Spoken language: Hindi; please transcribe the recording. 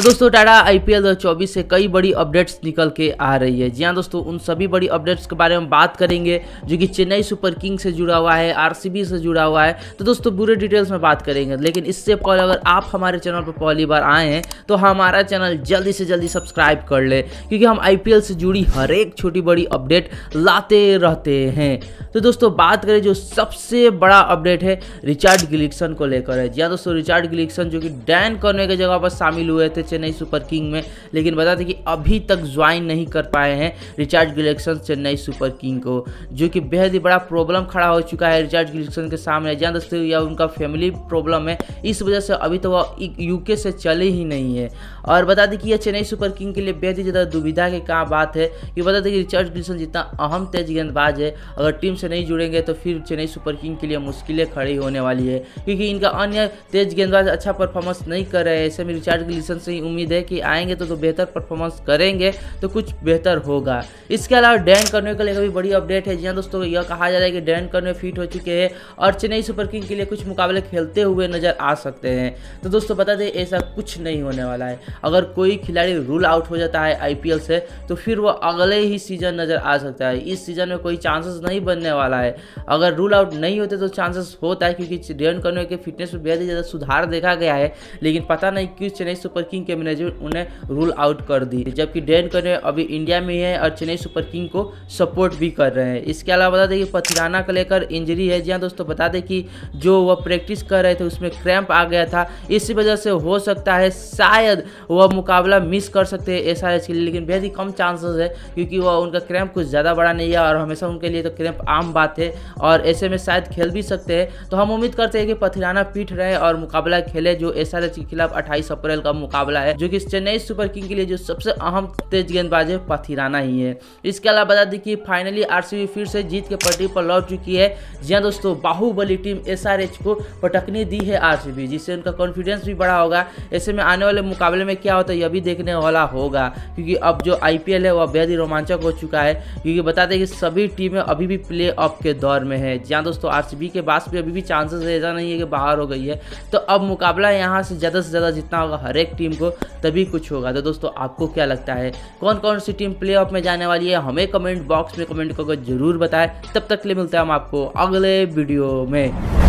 तो दोस्तों टाटा आईपीएल 2024 से कई बड़ी अपडेट्स निकल के आ रही है जी हाँ दोस्तों उन सभी बड़ी अपडेट्स के बारे में बात करेंगे जो कि चेन्नई सुपर किंग से जुड़ा हुआ है आरसीबी से जुड़ा हुआ है तो दोस्तों पूरे डिटेल्स में बात करेंगे लेकिन इससे पहले अगर आप हमारे चैनल पर पहली बार आए हैं तो हमारा चैनल जल्दी से जल्दी सब्सक्राइब कर ले क्योंकि हम आई से जुड़ी हर एक छोटी बड़ी अपडेट लाते रहते हैं तो दोस्तों बात करें जो सबसे बड़ा अपडेट है रिचार्ड गिलिक्सन को लेकर है जी हाँ दोस्तों रिचार्ड गिलिक्सन जो कि डैन करने की जगह पर शामिल हुए थे चेन्नई सुपर किंग में लेकिन बता दें कि अभी तक ज्वाइन नहीं कर पाए हैं रिचार्ज गिलेक्सन चेन्नई सुपर किंग को जो कि बेहद ही बड़ा प्रॉब्लम खड़ा हो चुका है रिचार्ज गिलेक्सन के सामने जहाँ दोस्तों या उनका फैमिली प्रॉब्लम है इस वजह से अभी तो वह यूके से चले ही नहीं है और बता दें कि यह चेन्नई सुपर किंग के लिए बेहद ही ज़्यादा दुविधा की कहाँ बात है कि बता दें कि रिचार्ज गिलेक्सन जितना अहम तेज गेंदबाज है अगर टीम से नहीं जुड़ेंगे तो फिर चेन्नई सुपर किंग के लिए मुश्किलें खड़ी होने वाली है क्योंकि इनका अन्य तेज गेंदबाज अच्छा परफॉर्मेंस नहीं कर रहे हैं ऐसे में रिचार्ज गिलेक्सन से की उम्मीद है कि आएंगे तो, तो बेहतर परफॉर्मेंस करेंगे तो कुछ बेहतर होगा इसके अलावा डैन करने को लेकर भी बड़ी अपडेट है जी हाँ दोस्तों यह कहा जा रहा है कि डैन करने फिट हो चुके हैं और चेन्नई सुपर किंग के लिए कुछ मुकाबले खेलते हुए नजर आ सकते हैं तो दोस्तों बता दें ऐसा कुछ नहीं होने वाला है अगर कोई खिलाड़ी रूल आउट हो जाता है आई से तो फिर वह अगले ही सीजन नज़र आ सकता है इस सीजन में कोई चांसेस नहीं बनने वाला है अगर रूल आउट नहीं होते तो चांसेस होता है क्योंकि डैन करने के फिटनेस में बेहद ही ज़्यादा सुधार देखा गया है लेकिन पता नहीं क्यों चेन्नई सुपर किंग के मैनेजमेंट उन्हें रूल आउट कर दी जबकि डेन कने अभी इंडिया में ही है और चेन्नई सुपर किंग को सपोर्ट भी कर रहे हैं इसके अलावा बता दें कि पथिराना को लेकर इंजरी है जी हाँ दोस्तों बता दें कि जो वह प्रैक्टिस कर रहे थे उसमें क्रैम्प आ गया था इसी वजह से हो सकता है शायद वह मुकाबला मिस कर सकते हैं एस के लिए लेकिन बेहद ही कम चांसेस है क्योंकि वह उनका क्रैम्प कुछ ज़्यादा बड़ा नहीं है और हमेशा उनके लिए तो क्रैम्प आम बात है और ऐसे में शायद खेल भी सकते हैं तो हम उम्मीद करते हैं कि पथिराना पीठ रहे और मुकाबला खेले जो एस के खिलाफ अट्ठाईस अप्रैल का मुकाबला वाला है जो कि चेन्नई सुपर किंग के लिए जो सबसे अहम तेज गेंदबाज है पथिराना ही है इसके अलावा बता दें कि फाइनली आरसीबी फिर से जीत के पटरी पर लौट चुकी है जी हाँ दोस्तों बाहुबली टीम एस को पटकने दी है आर जिससे उनका कॉन्फिडेंस भी बढ़ा होगा ऐसे में आने वाले मुकाबले में क्या होता है यह भी देखने वाला होगा क्योंकि अब जो आई है वह बेहद ही रोमांचक हो चुका है क्योंकि बता दें कि सभी टीमें अभी भी प्ले ऑफ के दौर में है जी हाँ दोस्तों आर के पास भी अभी भी चांसेस ऐसा नहीं है कि बाहर हो गई है तो अब मुकाबला यहाँ से ज़्यादा से ज़्यादा जितना होगा हर एक टीम को तभी कुछ होगा तो दोस्तों आपको क्या लगता है कौन कौन सी टीम प्ले में जाने वाली है हमें कमेंट बॉक्स में कमेंट करके जरूर बताएं तब तक के लिए मिलते हम आपको अगले वीडियो में